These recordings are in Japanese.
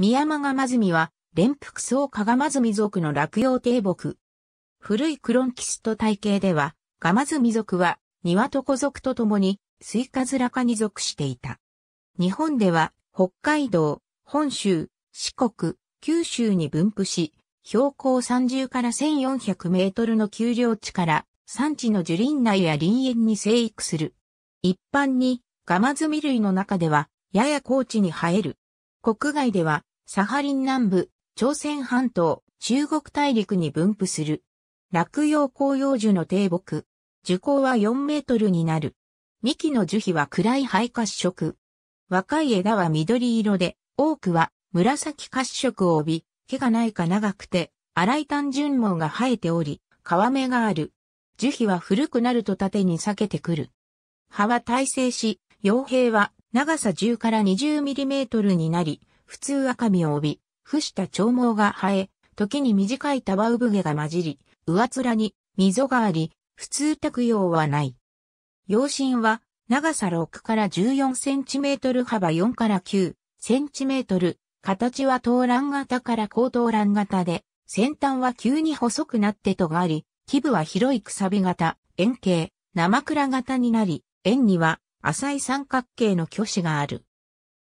宮間がまずみは、連服草加ガまずみ族の落葉低木。古いクロンキスト体系では、ガマズミ族は、ニワトコ族と共に、スイカズラ科に属していた。日本では、北海道、本州、四国、九州に分布し、標高30から1400メートルの丘陵地から山地の樹林内や林園に生育する。一般にガマズミ類の中ではやや高地に生える。国外ではサハリン南部、朝鮮半島、中国大陸に分布する。落葉紅葉樹の低木。樹高は4メートルになる。幹の樹皮は暗い灰褐色。若い枝は緑色で、多くは紫褐色を帯び、毛がないか長くて、粗い単純毛が生えており、皮目がある。樹皮は古くなると縦に裂けてくる。葉は耐性し、傭兵は長さ10から20ミリメートルになり、普通赤みを帯び、伏した長毛が生え、時に短い束産毛が混じり、上面に溝があり、普通卓用はない。養身は長さ6から14センチメートル幅4から9センチメートル、形は東卵型から高東卵型で、先端は急に細くなってとがあり、基部は広いくさび型、円形、生倉型になり、円には浅い三角形の巨子がある。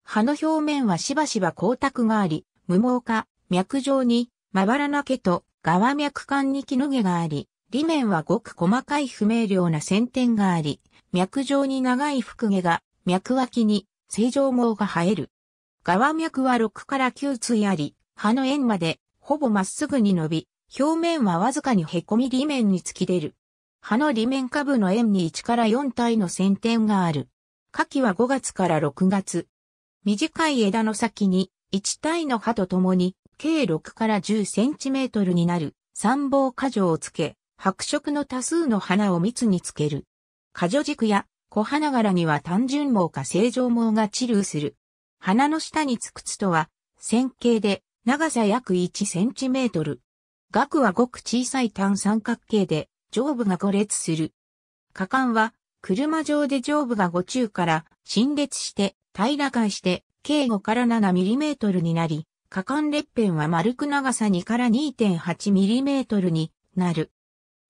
葉の表面はしばしば光沢があり、無毛化、脈状に、まばらな毛と、側脈管に木の毛があり、裏面はごく細かい不明瞭な先天があり、脈状に長い腹毛が、脈脇に、正常毛が生える。側脈は6から9対あり、葉の円まで、ほぼまっすぐに伸び、表面はわずかに凹み裏面に突き出る。葉の裏面下部の円に1から4体の先天がある。夏季は5月から6月、短い枝の先に1体の葉と共に計6から10センチメートルになる三棒果樹をつけ、白色の多数の花を蜜につける。果樹軸や小花柄には単純毛か正常毛が治療する。花の下につくつとは、線形で長さ約1センチメートル。額はごく小さい単三角形で上部が五列する。果敢は車上で上部が5中から新列して平らかして、径5から7トルになり、下間列片は丸く長さ2から2 8トルになる。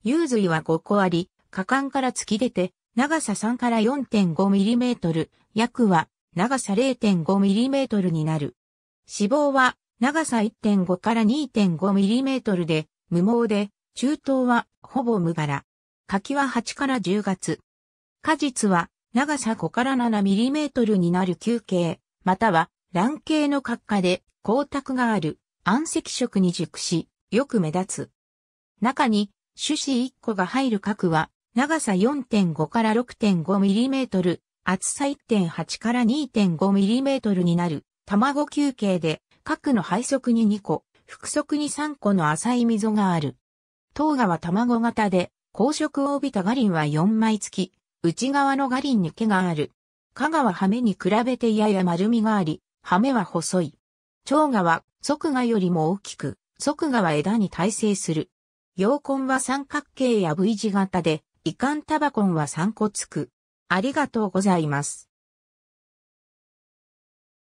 幽髄は5個あり、下間から突き出て、長さ3から4 5トル、約は長さ0 5トルになる。脂肪は長さ1.5から2 5トルで無毛で、中等はほぼ無柄。柿は8から10月。果実は長さ5から7トルになる球形、または卵形の角化で光沢がある暗赤色に熟し、よく目立つ。中に種子1個が入る角は、長さ4.5から 6.5mm、厚さ1.8から 2.5mm になる、卵球形で、核の配側に2個、複側に3個の浅い溝がある。糖がは卵型で、光色を帯びたガリンは4枚付き、内側のガリンに毛がある。香川ハメに比べてやや丸みがあり、ハメは細い。蝶芽は側芽よりも大きく、側芽は枝に耐性する。陽根は三角形や V 字型で、遺憾タバコンは三個つく。ありがとうございます。